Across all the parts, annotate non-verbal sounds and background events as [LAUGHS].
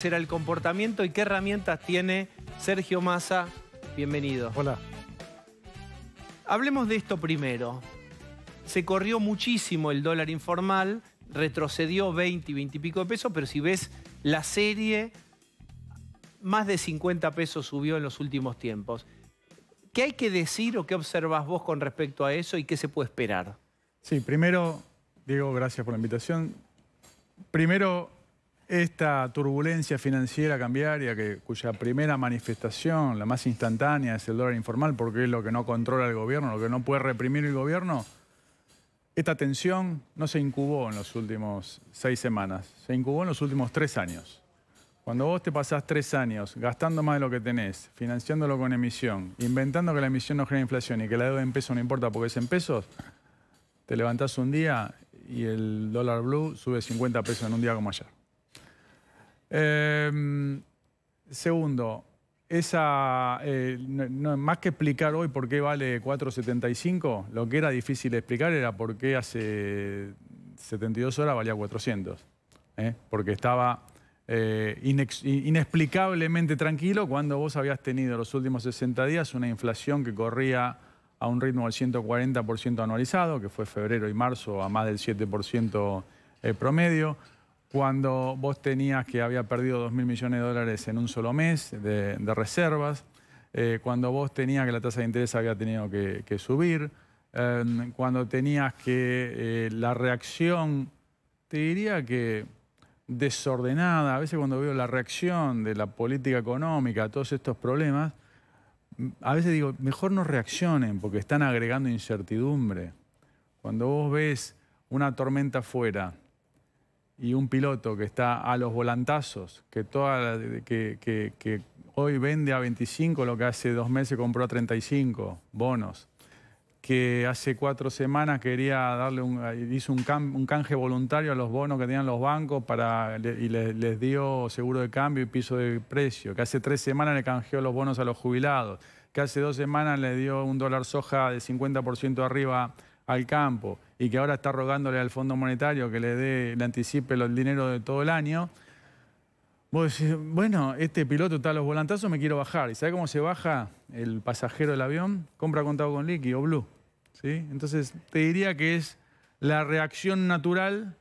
será el comportamiento y qué herramientas tiene Sergio Massa. Bienvenido. Hola. Hablemos de esto primero. Se corrió muchísimo el dólar informal, retrocedió 20 y 20 y pico de pesos, pero si ves la serie, más de 50 pesos subió en los últimos tiempos. ¿Qué hay que decir o qué observas vos con respecto a eso y qué se puede esperar? Sí, primero, Diego, gracias por la invitación. Primero, esta turbulencia financiera cambiaria, cuya primera manifestación, la más instantánea, es el dólar informal, porque es lo que no controla el gobierno, lo que no puede reprimir el gobierno, esta tensión no se incubó en los últimos seis semanas, se incubó en los últimos tres años. Cuando vos te pasás tres años gastando más de lo que tenés, financiándolo con emisión, inventando que la emisión no genera inflación y que la deuda en pesos no importa porque es en pesos, te levantás un día y el dólar blue sube 50 pesos en un día como ayer. Em, segundo, esa, eh, no, más que explicar hoy por qué vale 4.75, lo que era difícil de explicar era por qué hace 72 horas valía 400. ¿eh? Porque estaba eh, inexplicablemente tranquilo cuando vos habías tenido los últimos 60 días una inflación que corría a un ritmo del 140% anualizado, que fue febrero y marzo a más del 7% promedio cuando vos tenías que había perdido 2.000 millones de dólares en un solo mes de, reservas, eh, cuando vos tenías que la tasa de interés había tenido que, subir, em, cuando tenías que eh, la reacción, te diría que desordenada, a veces cuando veo la reacción de la política económica a todos estos problemas, a veces digo, mejor no reaccionen porque están agregando incertidumbre. Cuando vos ves una tormenta afuera, y un piloto que está a los volantazos, que, toda que, hoy vende a 25 lo que hace dos meses compró a 35 bonos, que hace cuatro semanas quería darle hizo un, canje voluntario a los bonos que tenían los bancos para, y les, les dio seguro de cambio y piso de precio, que hace tres semanas le canjeó los bonos a los jubilados, que hace dos semanas le dio un dólar soja de 50% arriba al campo y que ahora está rogándole al Fondo Monetario que le dé, le anticipe el dinero de todo el año. Vos decís, bueno, este piloto está a los volantazos, me quiero bajar. ¿Y sabe cómo se baja el pasajero del avión? Compra contado con líquido, blue. ¿Sí? Entonces, te diría que es la reacción natural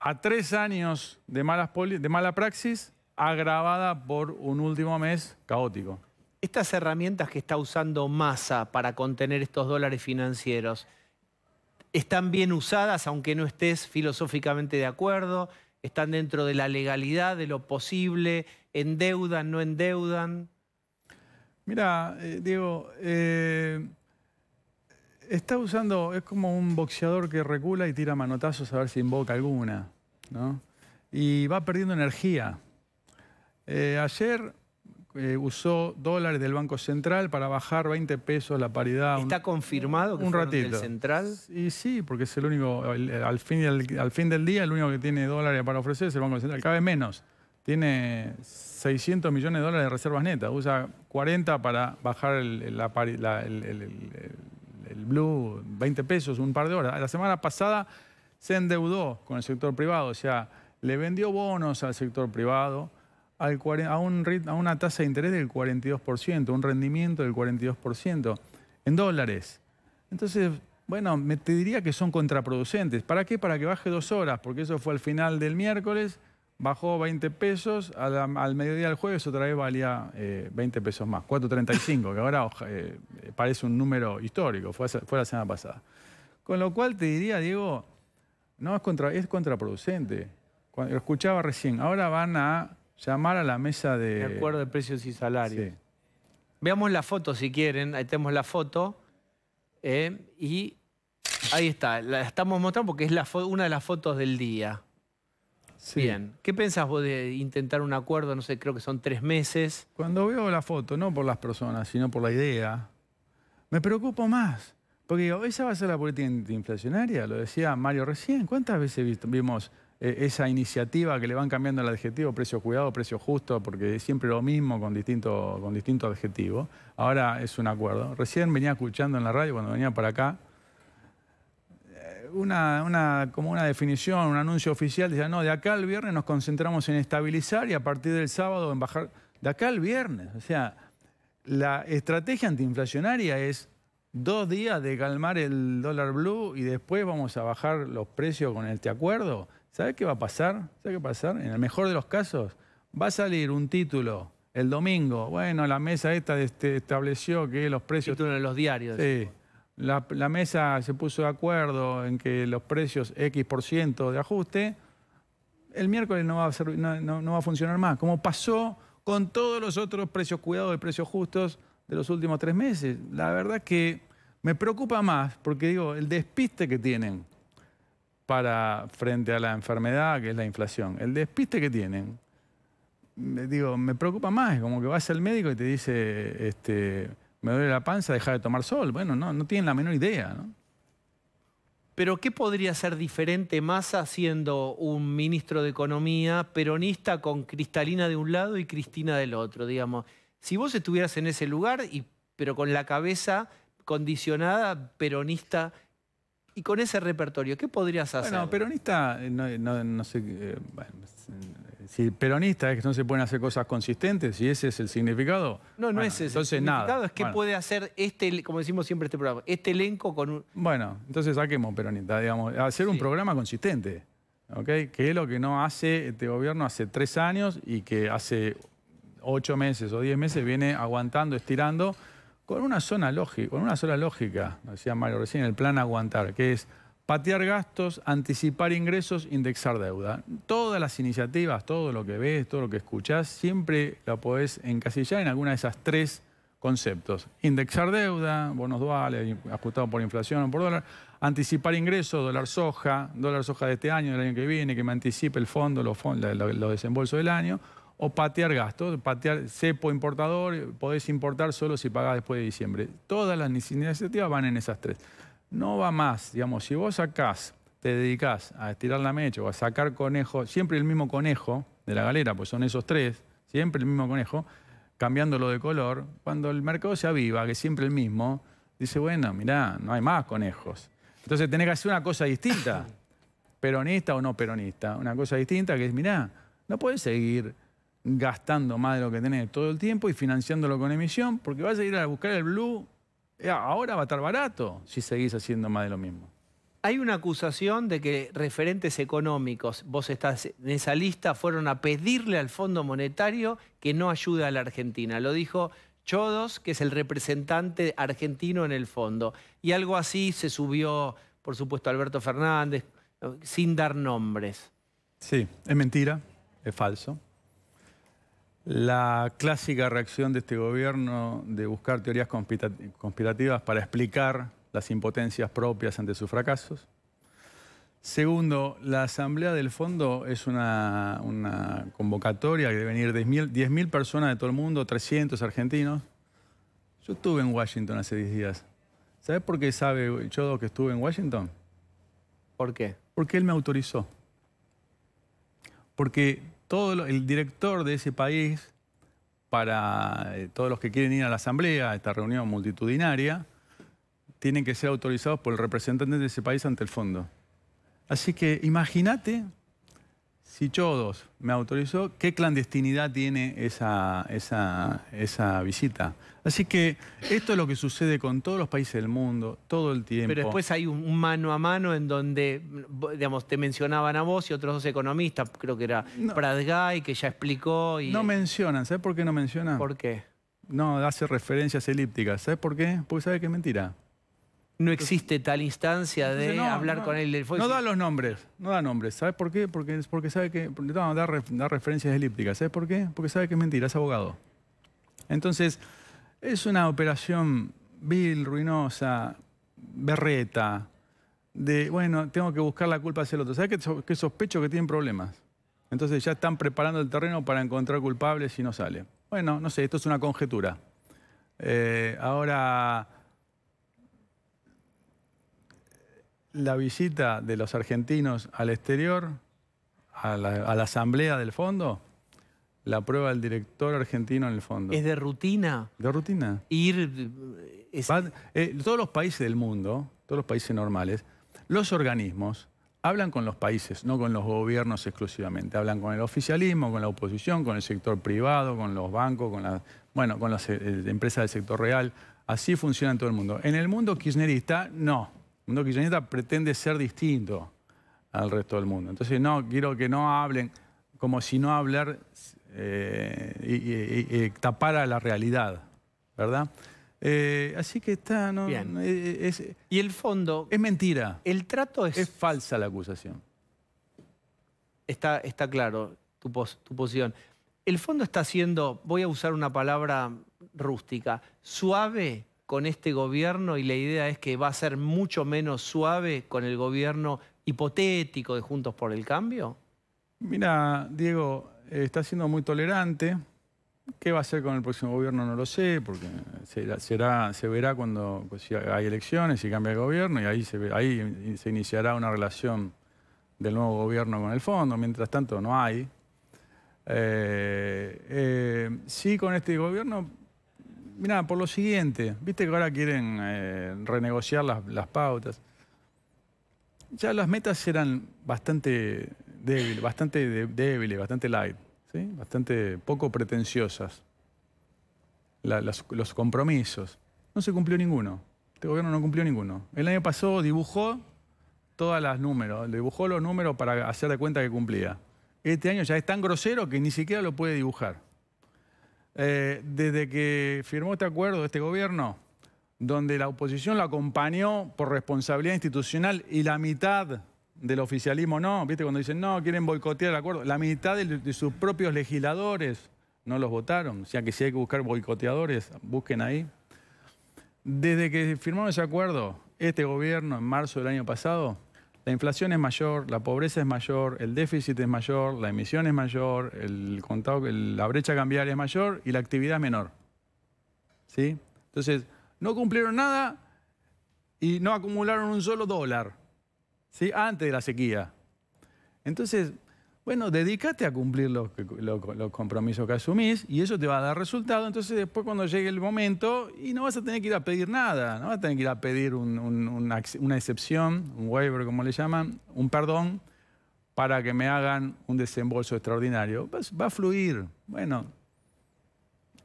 a tres años de, malas de mala praxis agravada por un último mes caótico. Estas herramientas que está usando Massa para contener estos dólares financieros, están bien usadas, aunque no estés filosóficamente de acuerdo, están dentro de la legalidad, de lo posible, endeudan, no endeudan. Mira, eh, Diego, eh, está usando, es como un boxeador que recula y tira manotazos a ver si invoca alguna, ¿no? Y va perdiendo energía. Eh, ayer eh, usó dólares del Banco Central para bajar 20 pesos la paridad. ¿Está confirmado que un ratito. del Central? Y sí, porque es el único, al, fin del, al fin del día, el único que tiene dólares para ofrecer es el Banco Central, Cabe menos. Tiene 600 millones de dólares de reservas netas, usa 40 para bajar el blue 20 pesos, un par de horas. La semana pasada se endeudó con el sector privado, o sea, le vendió bonos al sector privado a, una tasa de interés del 42%, un rendimiento del 42%, en dólares. Entonces, bueno, te diría que son contraproducentes. ¿Para qué? Para que baje dos horas, porque eso fue al final del miércoles, bajó 20 pesos, al, mediodía del jueves otra vez valía 20 eh, pesos más, 4.35, que ahora eh, eh, parece un número histórico, fue, la semana pasada. Con lo cual te diría, Diego, no, es, contra, es contraproducente. lo escuchaba recién, ahora van a llamar a la mesa de... De acuerdo de precios y salarios. Veamos la foto si quieren, ahí tenemos la foto. Eh, y ahí está, la estamos mostrando porque es una de las fotos del día. Bien. ¿Qué pensás vos de intentar un acuerdo? No sé, creo que son tres meses. Cuando veo la foto, no por las personas, sino por la idea, me preocupo más. Porque esa va a ser la política inflacionaria, lo decía Mario recién. ¿Cuántas veces vimos eh, esa iniciativa que le van cambiando el adjetivo, precio cuidado, precio justo, porque siempre lo mismo con distinto, con distinto adjetivo. Ahora es un acuerdo. Recién venía escuchando en la radio cuando venía para acá, eh, como una definición, un anuncio oficial, decía, no, de acá al viernes nos concentramos en estabilizar y a partir del sábado en bajar. De acá al viernes, o sea, la estrategia antiinflacionaria es dos días de calmar el dólar blue y después vamos a bajar los precios con este acuerdo. ¿Sabes qué va a pasar? ¿Sabes qué va a pasar? En el mejor de los casos, va a salir un título el domingo. Bueno, la mesa esta este, estableció que los precios... Título de los diarios. Sí. La, mesa se puso de acuerdo en que los precios X por ciento de ajuste, el miércoles no va, a va a funcionar más, como pasó con todos los otros precios cuidados y precios justos de los últimos tres meses. La verdad que me preocupa más, porque digo, el despiste que tienen para frente a la enfermedad que es la inflación. El despiste que tienen, digo, me preocupa más, como que vas al médico y te dice, este, me duele la panza, deja de tomar sol. Bueno, no, no tienen la menor idea, Pero ¿qué podría ser diferente más haciendo un ministro de Economía peronista con Cristalina de un lado y Cristina del otro? Digamos, si vos estuvieras en ese lugar, y, pero con la cabeza condicionada peronista y con ese repertorio, ¿qué podrías hacer? Bueno, peronista, eh, eh, no, sé, eh, si peronista es que no se pueden hacer cosas consistentes, si ese es el significado. No, no es ese. Entonces, el significado nada. es qué puede hacer este, como decimos siempre este programa, este elenco con un... Bueno, entonces saquemos peronista, digamos, hacer un programa consistente, ¿ok? Que es lo que no hace este gobierno hace tres años y que hace ocho meses o diez meses viene aguantando, estirando con una, zona lógica, con una sola lógica, decía Mario recién, el plan aguantar, que es patear gastos, anticipar ingresos, indexar deuda. Todas las iniciativas, todo lo que ves, todo lo que escuchas, siempre la podés encasillar en alguna de esas tres conceptos. Indexar deuda, bonos duales, ajustado por inflación o por dólar, anticipar ingresos, dólar soja, dólar soja de este año, del año que viene, que me anticipe el fondo, los, fondos, los desembolsos del año, o patear gastos, patear cepo importador, podés importar solo si pagás después de diciembre. Todas las iniciativas van en esas tres. No va más, digamos, si vos sacás, te dedicás a estirar la mecha o a sacar conejo, siempre el mismo conejo de la galera, pues son esos tres, siempre el mismo conejo, cambiándolo de color, cuando el mercado se aviva, que es siempre el mismo, dice, bueno, mirá, no hay más conejos. Entonces tenés que hacer una cosa distinta, [CLEARS THROAT] peronista o no peronista, una cosa distinta que es, mirá, no puedes seguir gastando más de lo que tenés todo el tiempo y financiándolo con emisión, porque vas a ir a buscar el blue, eh, ahora va a estar barato si seguís haciendo más de lo mismo. Hay una acusación de que referentes económicos, vos estás en esa lista, fueron a pedirle al Fondo Monetario que no ayude a la Argentina. Lo dijo Chodos, que es el representante argentino en el fondo. Y algo así se subió, por supuesto, Alberto Fernández, eh, sin dar nombres. Sí, es mentira, es falso la clásica reacción de este gobierno de buscar teorías conspirativas para explicar las impotencias propias ante sus fracasos. Segundo, la asamblea del fondo es una, convocatoria que deben ir 10.000 personas de todo el mundo, 300 argentinos. Yo estuve en Washington hace 10 días. ¿Sabes por qué sabe Chodo que estuve en Washington? ¿Por qué? Porque él me autorizó. Porque todo el director de ese país, para eh, todos los que quieren ir a la asamblea, a esta reunión multitudinaria, tienen que ser autorizados por el representante de ese país ante el fondo. Así que imagínate si Chodos me autorizó, ¿qué clandestinidad tiene esa, visita? Así que esto es lo que sucede con todos los países del mundo, todo el tiempo. Pero después hay un mano a mano en donde, digamos, te mencionaban a vos y otros dos economistas, creo que era prat Guy, que ya explicó. Y... No mencionan, ¿sabes por qué no mencionan? ¿Por qué? No, hace referencias elípticas. ¿Sabes por qué? Porque sabe qué? es mentira. No existe tal instancia de hablar con él. Del no da los nombres, no da nombres. ¿Sabes por qué? Porque, porque sabe que... No, da, referencias elípticas. ¿Sabes por qué? Porque sabe que es mentira, es abogado. Entonces, es una operación vil, ruinosa, berreta, de, bueno, tengo que buscar la culpa hacia el otro. ¿Sabes que, sospecho que tienen problemas? Entonces ya están preparando el terreno para encontrar culpables si no sale. Bueno, no sé, esto es una conjetura. Eh, ahora, la visita de los argentinos al exterior, a la, asamblea del fondo, la prueba del director argentino en el fondo. ¿Es de rutina? De rutina. Ir... Eh, todos los países del mundo, todos los países normales, los organismos hablan con los países, no con los gobiernos exclusivamente. Hablan con el oficialismo, con la oposición, con el sector privado, con los bancos, con las, bueno, con las eh, eh, empresas del sector real. Así funciona en todo el mundo. En el mundo kirchnerista, no mundo kirchnerista pretende ser distinto al resto del mundo. Entonces, no, quiero que no hablen como si no hablar eh, y, tapara la realidad, ¿verdad? Eh, así que está, Bien. Eh, y el fondo... Es mentira. El trato es... Es falsa la acusación. Está, está claro tu, tu posición. El fondo está siendo, voy a usar una palabra rústica, suave con este gobierno y la idea es que va a ser mucho menos suave con el gobierno hipotético de Juntos por el Cambio? Mira, Diego, está siendo muy tolerante. ¿Qué va a hacer con el próximo gobierno? No lo sé, porque será, se verá cuando pues, hay elecciones y cambia el gobierno y ahí se, ahí se iniciará una relación del nuevo gobierno con el fondo. Mientras tanto, no hay. Eh, eh, sí, con este gobierno mira, por lo siguiente, viste que ahora quieren eh, renegociar las, pautas. Ya las metas eran bastante débiles, bastante débiles, bastante light, bastante poco pretenciosas. los compromisos. No se cumplió ninguno. Este gobierno no cumplió ninguno. El año pasado dibujó todas las números, dibujó los números para hacer de cuenta que cumplía. Este año ya es tan grosero que ni siquiera lo puede dibujar. Eh, desde que firmó este acuerdo este gobierno, donde la oposición lo acompañó por responsabilidad institucional y la mitad del oficialismo no, viste cuando dicen no, quieren boicotear el acuerdo, la mitad de, sus propios legisladores no los votaron, o sea que si hay que buscar boicoteadores, busquen ahí. Desde que firmó ese acuerdo, este gobierno en marzo del año pasado, la inflación es mayor, la pobreza es mayor, el déficit es mayor, la emisión es mayor, el contado, la brecha cambiaria es mayor y la actividad es menor. ¿Sí? Entonces, no cumplieron nada y no acumularon un solo dólar ¿sí? antes de la sequía. Entonces, bueno, dedícate a cumplir los, compromisos que asumís y eso te va a dar resultado. Entonces después cuando llegue el momento y no vas a tener que ir a pedir nada, no vas a tener que ir a pedir una, excepción, un waiver como le llaman, un perdón para que me hagan un desembolso extraordinario. va a fluir. Bueno,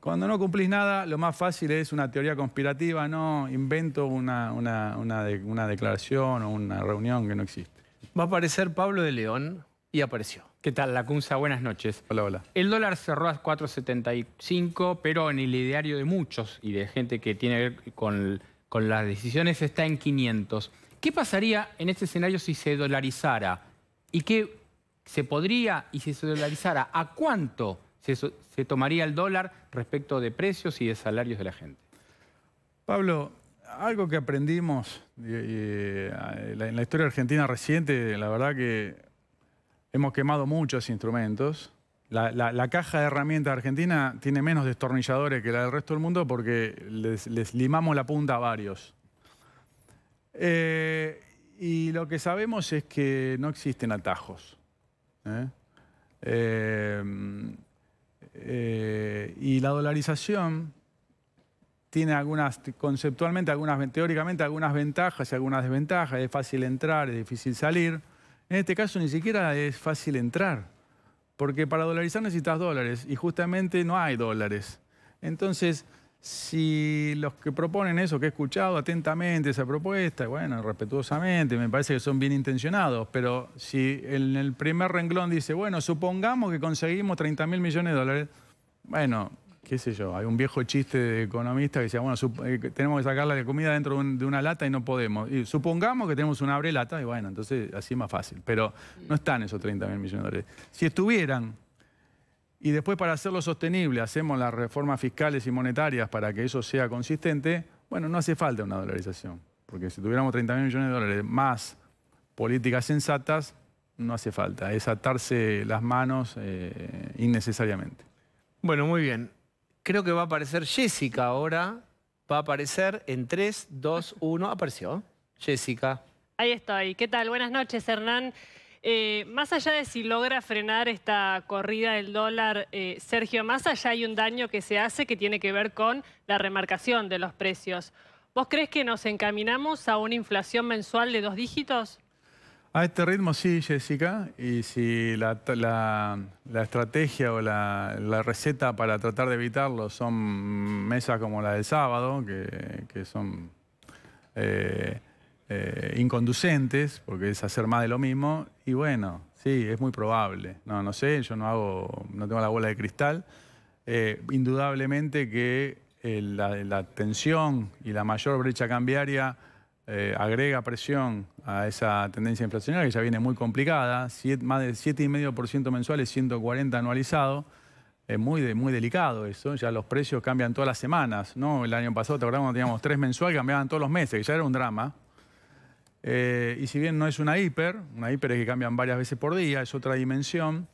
cuando no cumplís nada, lo más fácil es una teoría conspirativa, no invento una, declaración o una reunión que no existe. Va a aparecer Pablo de León y apareció. ¿Qué tal, Lacunza? Buenas noches. Hola, hola. El dólar cerró a 4.75, pero en el ideario de muchos y de gente que tiene que ver con, las decisiones está en 500. ¿Qué pasaría en este escenario si se dolarizara? ¿Y qué se podría, y si se dolarizara, a cuánto se tomaría el dólar respecto de precios y de salarios de la gente? Pablo, algo que aprendimos eh, eh, en la historia argentina reciente, la verdad que Hemos quemado muchos instrumentos. La, caja de herramientas argentina tiene menos destornilladores que la del resto del mundo porque les, limamos la punta a varios. Eh, y lo que sabemos es que no existen atajos. ¿eh? Eh, y la dolarización tiene algunas, conceptualmente, algunas, teóricamente, algunas ventajas y algunas desventajas. Es fácil entrar, es difícil salir. En este caso ni siquiera es fácil entrar, porque para dolarizar necesitas dólares y justamente no hay dólares. Entonces, si los que proponen eso, que he escuchado atentamente esa propuesta, bueno, respetuosamente, me parece que son bien intencionados, pero si en el primer renglón dice, bueno, supongamos que conseguimos 30 mil millones de dólares, bueno, qué sé yo, hay un viejo chiste de economista que decía, bueno, eh, tenemos que sacar la comida dentro de, una lata y no podemos. Y supongamos que tenemos una abre lata y bueno, entonces así es más fácil. Pero no están esos 30 mil millones de dólares. Si estuvieran, y después para hacerlo sostenible hacemos las reformas fiscales y monetarias para que eso sea consistente, bueno, no hace falta una dolarización. Porque si tuviéramos 30 millones de dólares más políticas sensatas, no hace falta. Es atarse las manos eh, innecesariamente. Bueno, muy bien. Creo que va a aparecer Jessica ahora. Va a aparecer en 3, 2, 1. Apareció. Jessica. Ahí estoy. ¿Qué tal? Buenas noches, Hernán. Eh, más allá de si logra frenar esta corrida del dólar, eh, Sergio, más allá hay un daño que se hace que tiene que ver con la remarcación de los precios. ¿Vos crees que nos encaminamos a una inflación mensual de dos dígitos? A ah, este ritmo sí, Jessica, y si la, estrategia o la, receta para tratar de evitarlo son mesas como la del sábado, que, son eh, eh, inconducentes, porque es hacer más de lo mismo, y bueno, sí, es muy probable. No, no sé, yo no hago, no tengo la bola de cristal. Eh, indudablemente que la tensión y la mayor brecha cambiaria eh, agrega presión a esa tendencia inflacionaria que ya viene muy complicada, más de 7,5% mensuales, 140 anualizado. Es muy, muy delicado eso, ya los precios cambian todas las semanas, ¿no? El año pasado, te acordás cuando teníamos tres mensuales, cambiaban todos los meses, que ya era un drama. Eh, y si bien no es una hiper, una hiper es que cambian varias veces por día, es otra dimensión.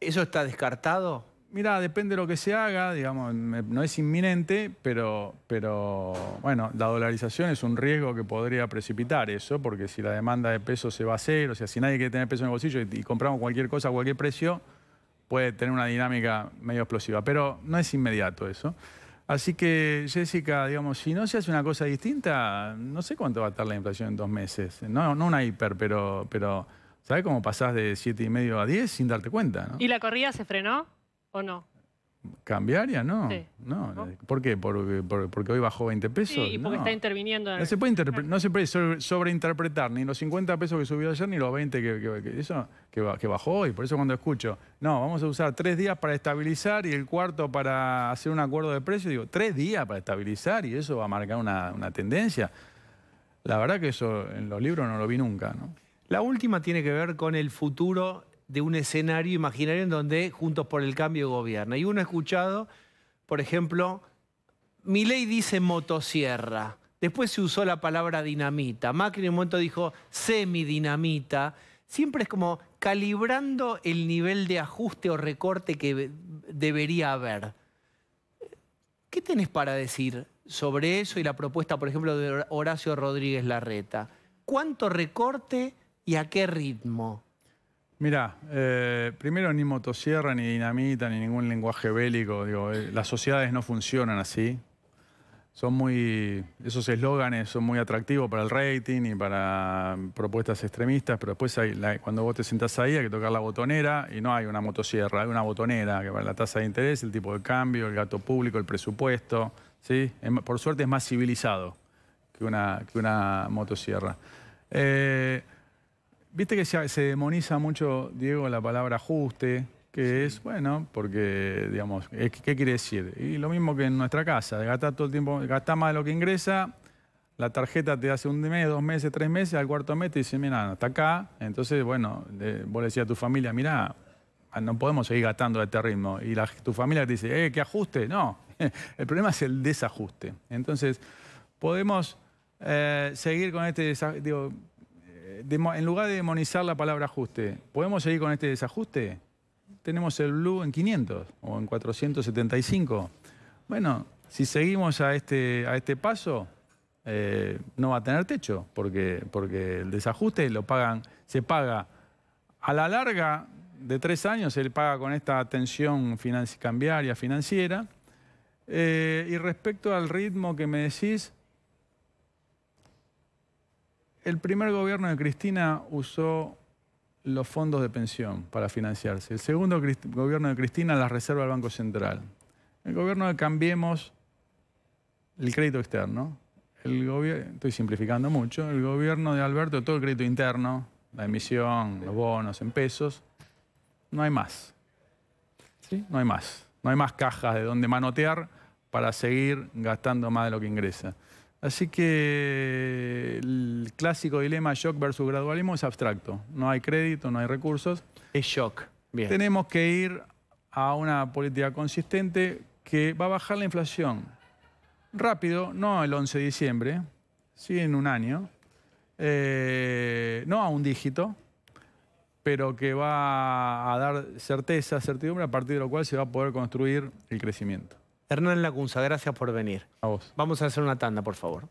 ¿Eso está descartado? mira, depende de lo que se haga, digamos, no es inminente, pero, pero bueno, la dolarización es un riesgo que podría precipitar eso, porque si la demanda de peso se va a hacer, o sea, si nadie quiere tener peso en el bolsillo y, compramos cualquier cosa a cualquier precio, puede tener una dinámica medio explosiva, pero no es inmediato eso. Así que, Jessica, digamos, si no se hace una cosa distinta, no sé cuánto va a estar la inflación en dos meses. No, no una hiper, pero, pero ¿sabes cómo pasás de siete y medio a 10 sin darte cuenta? ¿Y la corrida se frenó? ¿O no? ¿Cambiaria? No. no. ¿Por qué? porque hoy bajó 20 pesos? Sí, y porque está interviniendo. No se puede, sobreinterpretar ni los 50 pesos que subió ayer ni los 20 que, bajó hoy. Por eso cuando escucho, no, vamos a usar tres días para estabilizar y el cuarto para hacer un acuerdo de precio, digo, tres días para estabilizar y eso va a marcar una, una tendencia. La verdad que eso en los libros no lo vi nunca, ¿no? La última tiene que ver con el futuro de un escenario imaginario en donde Juntos por el Cambio gobierna. Y uno ha escuchado, por ejemplo, ley dice motosierra. Después se usó la palabra dinamita. Macri en un momento dijo semidinamita. Siempre es como calibrando el nivel de ajuste o recorte que debería haber. ¿Qué tenés para decir sobre eso y la propuesta, por ejemplo, de Horacio Rodríguez Larreta? ¿Cuánto recorte y a qué ritmo? Mira, eh, primero ni motosierra, ni dinamita, ni ningún lenguaje bélico. Eh, las sociedades no funcionan así. Son muy. Esos eslóganes son muy atractivos para el rating y para propuestas extremistas, pero después cuando vos te sentás ahí hay que tocar la botonera y no hay una motosierra, hay una botonera que la tasa de interés, el tipo de cambio, el gato público, el presupuesto. ¿sí? Por suerte es más civilizado que una, que una motosierra. Eh, Viste que se, demoniza mucho, Diego, la palabra ajuste, que es, bueno, porque, digamos, ¿qué, quiere decir? Y lo mismo que en nuestra casa, gastar todo el tiempo, gastar más de lo que ingresa, la tarjeta te hace un mes, dos meses, tres meses, al cuarto mes te dice, mira, está acá, entonces, bueno, vos le decías a tu familia, mira, ah, no podemos seguir gastando a este ritmo. Y tu familia te dice, eh, ¿qué ajuste? No, [LAUGHS] el problema es el desajuste. Entonces, podemos eh, seguir con este desajuste, en lugar de demonizar la palabra ajuste, ¿podemos seguir con este desajuste? Tenemos el blue en 500 o en 475. Bueno, si seguimos a este, a este paso, eh, no va a tener techo, porque, porque el desajuste lo pagan, se paga a la larga de tres años, se le paga con esta tensión cambiaria, financiera. Eh, y respecto al ritmo que me decís, el primer gobierno de Cristina usó los fondos de pensión para financiarse. El segundo gobierno de Cristina, las reserva del Banco Central. El gobierno de Cambiemos, el crédito externo. El gobierno, estoy simplificando mucho, el gobierno de Alberto, todo el crédito interno, la emisión, los bonos en pesos. No hay más. ¿Sí? No hay más. No hay más cajas de donde manotear para seguir gastando más de lo que ingresa. Así que el clásico dilema shock versus gradualismo es abstracto. No hay crédito, no hay recursos. Es shock. Tenemos que ir a una política consistente que va a bajar la inflación rápido, no el 11 de diciembre, sí en un año, eh, no a un dígito, pero que va a dar certeza, certidumbre, a partir de lo cual se va a poder construir el crecimiento. Hernán Lagunza, gracias por venir. A vos. Vamos a hacer una tanda, por favor.